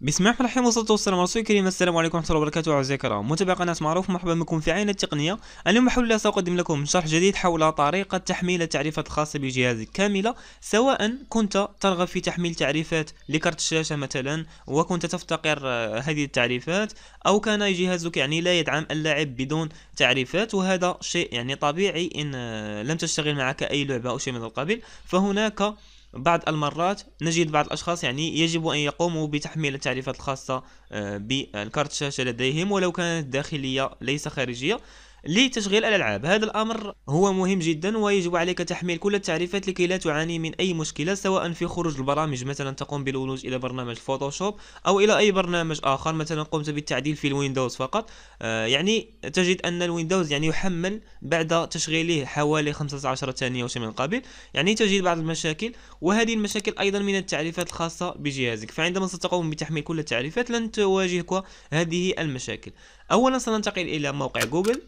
بسم الله الرحمن الرحيم والصلاه والسلام على رسول الكريم السلام عليكم ورحمه الله وبركاته اعزائي الكرام متابعي قناه معروف مرحبا بكم في عين التقنيه اليوم بحول الله ساقدم لكم شرح جديد حول طريقه تحميل التعريفات الخاصه بجهازك كامله سواء كنت ترغب في تحميل تعريفات لكارت الشاشه مثلا وكنت تفتقر آه، هذه التعريفات او كان جهازك يعني لا يدعم اللعب بدون تعريفات وهذا شيء يعني طبيعي ان آه، لم تشتغل معك اي لعبه او شيء من القبيل فهناك بعض المرات نجد بعض الأشخاص يعني يجب أن يقوموا بتحميل التعريفات الخاصة آه، بالكارت الشاشة لديهم ولو كانت داخلية ليس خارجية لتشغيل الألعاب هذا الأمر هو مهم جدا ويجب عليك تحميل كل التعريفات لكي لا تعاني من أي مشكلة سواء في خروج البرامج مثلا تقوم بالولوج إلى برنامج فوتوشوب أو إلى أي برنامج آخر مثلا قمت بالتعديل في الويندوز فقط آه يعني تجد أن الويندوز يعني يحمل بعد تشغيله حوالي 15 ثانية أو شيء من قبل يعني تجد بعض المشاكل وهذه المشاكل أيضا من التعريفات الخاصة بجهازك فعندما ستقوم بتحميل كل التعريفات لن تواجهك هذه المشاكل أولا سننتقل إلى موقع جوجل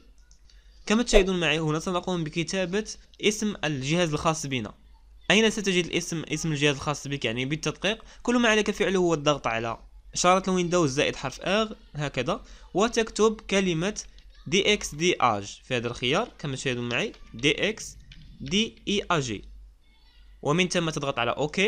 كما تشاهدون معي هنا سنقوم بكتابة اسم الجهاز الخاص بنا أين ستجد الاسم اسم الجهاز الخاص بك يعني بالتدقيق كل ما عليك فعله هو الضغط على إشارة الويندوز زائد حرف R هكذا وتكتب كلمة dxdag في هذا الخيار كما تشاهدون معي dxdeag ومن ثم تضغط على OK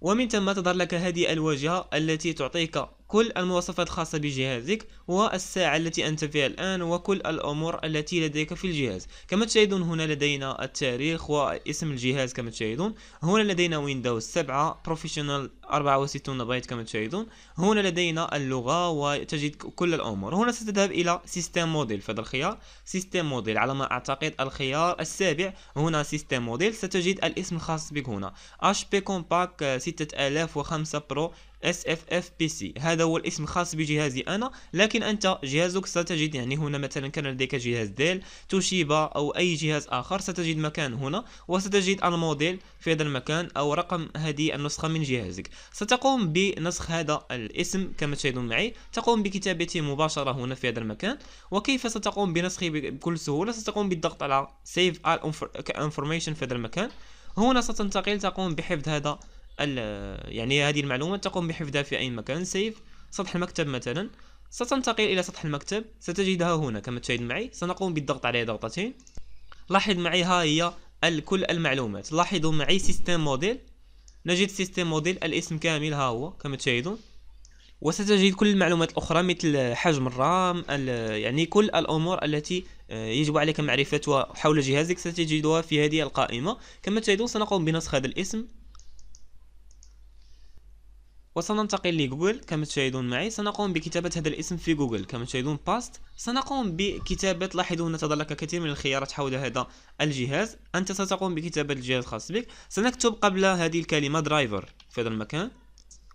ومن ثم تظهر لك هذه الواجهة التي تعطيك كل المواصفات الخاصة بجهازك والساعة التي أنت فيها الآن وكل الأمور التي لديك في الجهاز كما تشاهدون هنا لدينا التاريخ واسم الجهاز كما تشاهدون هنا لدينا ويندوز 7 بروفيشنال 64 بايت كما تشاهدون هنا لدينا اللغة وتجد كل الأمور هنا ستذهب إلى سيستم موديل في هذا الخيار سيستم موديل على ما أعتقد الخيار السابع هنا سيستم موديل ستجد الاسم الخاص بك هنا HP Compact 6005 Pro SFFPC هذا هو الاسم الخاص بجهازي أنا لكن أنت جهازك ستجد يعني هنا مثلا كان لديك جهاز ديل توشيبا أو أي جهاز آخر ستجد مكان هنا وستجد الموديل في هذا المكان أو رقم هذه النسخة من جهازك ستقوم بنسخ هذا الاسم كما تشاهدون معي تقوم بكتابته مباشرة هنا في هذا المكان وكيف ستقوم بنسخه بكل سهولة ستقوم بالضغط على Save All Information في هذا المكان هنا ستنتقل تقوم بحفظ هذا يعني هذه المعلومة تقوم بحفظها في أي مكان سيف سطح المكتب مثلا ستنتقل إلى سطح المكتب ستجدها هنا كما تشاهد معي سنقوم بالضغط عليها ضغطتين لاحظ معي ها هي كل المعلومات لاحظوا معي سيستم موديل نجد سيستم موديل الاسم كامل ها هو كما تشاهدون وستجد كل المعلومات الأخرى مثل حجم الرام يعني كل الأمور التي آه، يجب عليك معرفتها حول جهازك ستجدها في هذه القائمة كما تشاهدون سنقوم بنسخ هذا الاسم وسننتقل لجوجل كما تشاهدون معي سنقوم بكتابة هذا الاسم في جوجل كما تشاهدون باست سنقوم بكتابة لاحظون تظل لك كثير من الخيارات حول هذا الجهاز أنت ستقوم بكتابة الجهاز الخاص بك سنكتب قبل هذه الكلمة درايفر في هذا المكان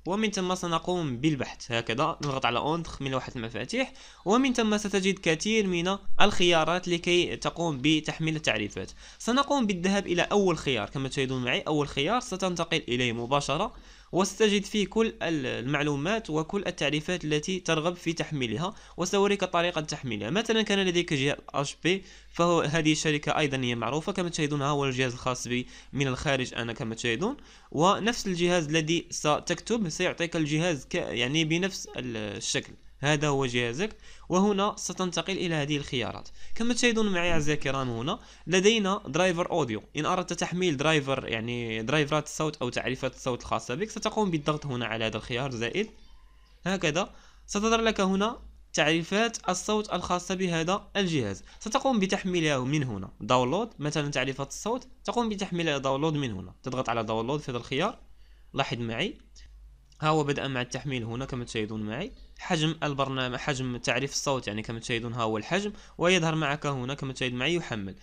ومن ثم سنقوم بالبحث هكذا نضغط على اون من لوحة المفاتيح ومن ثم ستجد كثير من الخيارات لكي تقوم بتحميل التعريفات سنقوم بالذهاب إلى أول خيار كما تشاهدون معي أول خيار ستنتقل إليه مباشرة وستجد فيه كل المعلومات وكل التعريفات التي ترغب في تحميلها وسأريك طريقة تحميلها مثلا كان لديك جهاز HP بي هذه الشركة أيضا هي معروفة كما تشاهدون ها هو الجهاز الخاص بي من الخارج أنا كما تشاهدون ونفس الجهاز الذي ستكتب سيعطيك الجهاز يعني بنفس الشكل هذا هو جهازك وهنا ستنتقل إلى هذه الخيارات كما تشاهدون معي أعزائي الكرام هنا لدينا درايفر أوديو إن أردت تحميل درايفر يعني درايفرات الصوت أو تعريفات الصوت الخاصة بك ستقوم بالضغط هنا على هذا الخيار زائد هكذا ستظهر لك هنا تعريفات الصوت الخاصة بهذا الجهاز ستقوم بتحميلها من هنا داونلود مثلا تعريفات الصوت تقوم بتحميلها داونلود من هنا تضغط على داونلود في هذا الخيار لاحظ معي ها هو بدءا مع التحميل هنا كما تشاهدون معي حجم البرنامج حجم تعريف الصوت يعني كما تشاهدون ها هو الحجم ويظهر معك هنا كما تشاهد معي يحمل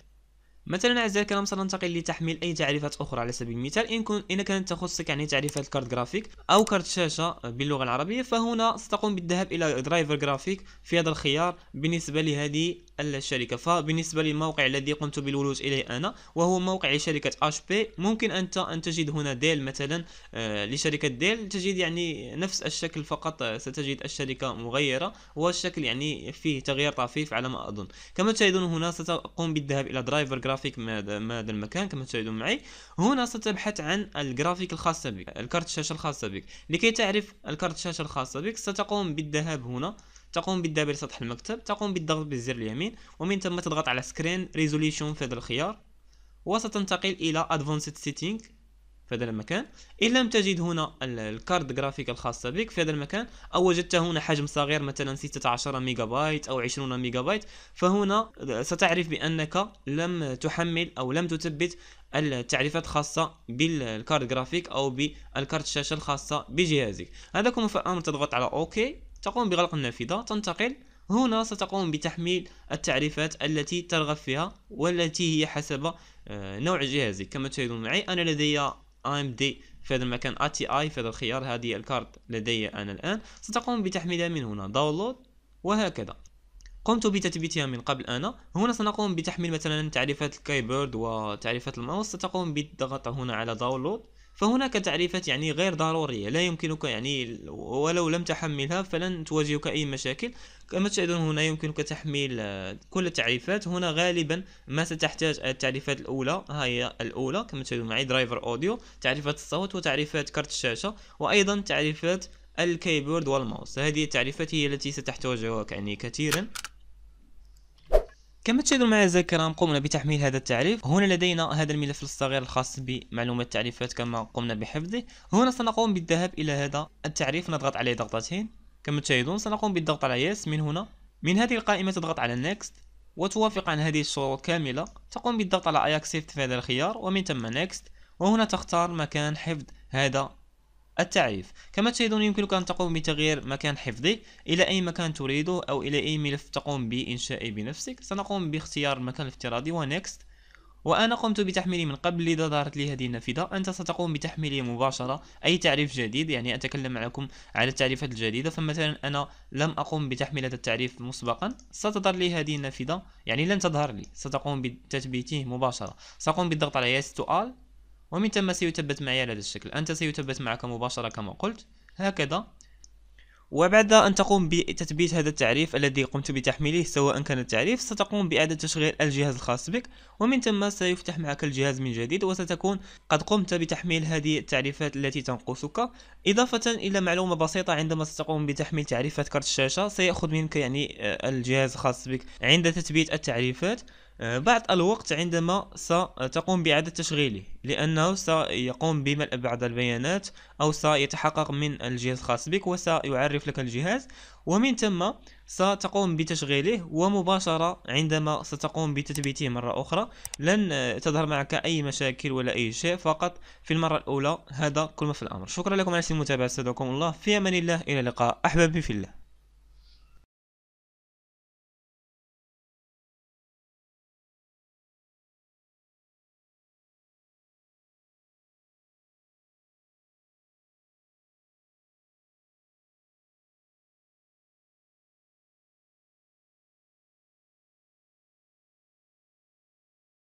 مثلا اعزائي الكرام سننتقل لتحميل اي تعريفات اخرى على سبيل المثال ان كن ان كانت تخصك يعني تعريفات كارت جرافيك او كارت شاشه باللغه العربيه فهنا ستقوم بالذهاب الى درايفر جرافيك في هذا الخيار بالنسبه لهذه الشركه فبالنسبه للموقع الذي قمت بالولوج اليه انا وهو موقع لشركه اش بي ممكن انت ان تجد هنا ديل مثلا آه، لشركه ديل تجد يعني نفس الشكل فقط آه، ستجد الشركه مغيره والشكل يعني فيه تغيير طفيف على ما اظن كما تشاهدون هنا ستقوم بالذهاب الى درايفر جرافيك ماذا المكان كما تشاهدون معي هنا ستبحث عن الجرافيك الخاصه بك الكارت الشاشه الخاصه بك لكي تعرف الكارت الشاشه الخاصه بك ستقوم بالذهاب هنا تقوم بالذهاب سطح المكتب تقوم بالضغط بالزر اليمين ومن ثم تضغط على سكرين ريزوليوشن في هذا الخيار وستنتقل الى ادفانسد سيتينغ في هذا المكان ان لم تجد هنا الكارد جرافيك الخاصه بك في هذا المكان او وجدت هنا حجم صغير مثلا 16 ميجا بايت او 20 ميجا بايت فهنا ستعرف بانك لم تحمل او لم تثبت التعريفات الخاصه بالكارد جرافيك او بالكارت الشاشة الخاصة بجهازك هذا كما في تضغط على اوكي تقوم بغلق النافذة تنتقل هنا ستقوم بتحميل التعريفات التي ترغب فيها والتي هي حسب آه، نوع جهازك كما تشاهدون معي أنا لدي AMD في هذا المكان ATI في هذا الخيار هذه الكارت لدي أنا الآن ستقوم بتحميلها من هنا داونلود وهكذا قمت بتثبيتها من قبل أنا هنا سنقوم بتحميل مثلا تعريفات الكيبورد وتعريفات الماوس ستقوم بالضغط هنا على داونلود فهناك تعريفات يعني غير ضرورية لا يمكنك يعني ولو لم تحملها فلن تواجهك أي مشاكل كما تشاهدون هنا يمكنك تحميل آه، كل التعريفات هنا غالبا ما ستحتاج التعريفات الأولى ها هي الأولى كما تشاهدون معي درايفر أوديو تعريفات الصوت وتعريفات كارت الشاشة وأيضا تعريفات الكيبورد والماوس هذه التعريفات هي التي ستحتاجها يعني كثيرا كما تشاهدون معي أعزائي الكرام قمنا بتحميل هذا التعريف هنا لدينا هذا الملف الصغير الخاص بمعلومات التعريفات كما قمنا بحفظه هنا سنقوم بالذهاب إلى هذا التعريف نضغط عليه ضغطتين كما تشاهدون سنقوم بالضغط على يس من هنا من هذه القائمة تضغط على نيكست وتوافق عن هذه الشروط كاملة تقوم بالضغط على اي accept في هذا الخيار ومن ثم نيكست وهنا تختار مكان حفظ هذا التعريف كما تشاهدون يمكنك أن تقوم بتغيير مكان حفظي إلى أي مكان تريده أو إلى أي ملف تقوم بإنشائه بنفسك سنقوم باختيار المكان الافتراضي ونكست وأنا قمت بتحميله من قبل لذا ظهرت لي هذه النافذة أنت ستقوم بتحميله مباشرة أي تعريف جديد يعني أتكلم معكم على التعريفات الجديدة فمثلا أنا لم أقم بتحميل هذا التعريف مسبقا ستظهر لي هذه النافذة يعني لن تظهر لي ستقوم بتثبيته مباشرة سأقوم بالضغط على Yes to All ومن ثم سيثبت معي على هذا الشكل أنت سيثبت معك مباشرة كما قلت هكذا وبعد أن تقوم بتثبيت هذا التعريف الذي قمت بتحميله سواء كان التعريف ستقوم بإعادة تشغيل الجهاز الخاص بك ومن ثم سيفتح معك الجهاز من جديد وستكون قد قمت بتحميل هذه التعريفات التي تنقصك إضافة إلى معلومة بسيطة عندما ستقوم بتحميل تعريفات كارت الشاشة سيأخذ منك يعني آه، الجهاز الخاص بك عند تثبيت التعريفات آه، بعد الوقت عندما ستقوم بإعادة تشغيله لأنه سيقوم بملء بعض البيانات أو سيتحقق من الجهاز الخاص بك وسيعرف لك الجهاز ومن ثم ستقوم بتشغيله ومباشرة عندما ستقوم بتثبيته مرة أخرى لن تظهر معك أي مشاكل ولا أي شيء فقط في المرة الأولى هذا كل ما في الأمر شكرا لكم على المتابعة استودعكم الله في أمان الله إلى اللقاء أحبابي في الله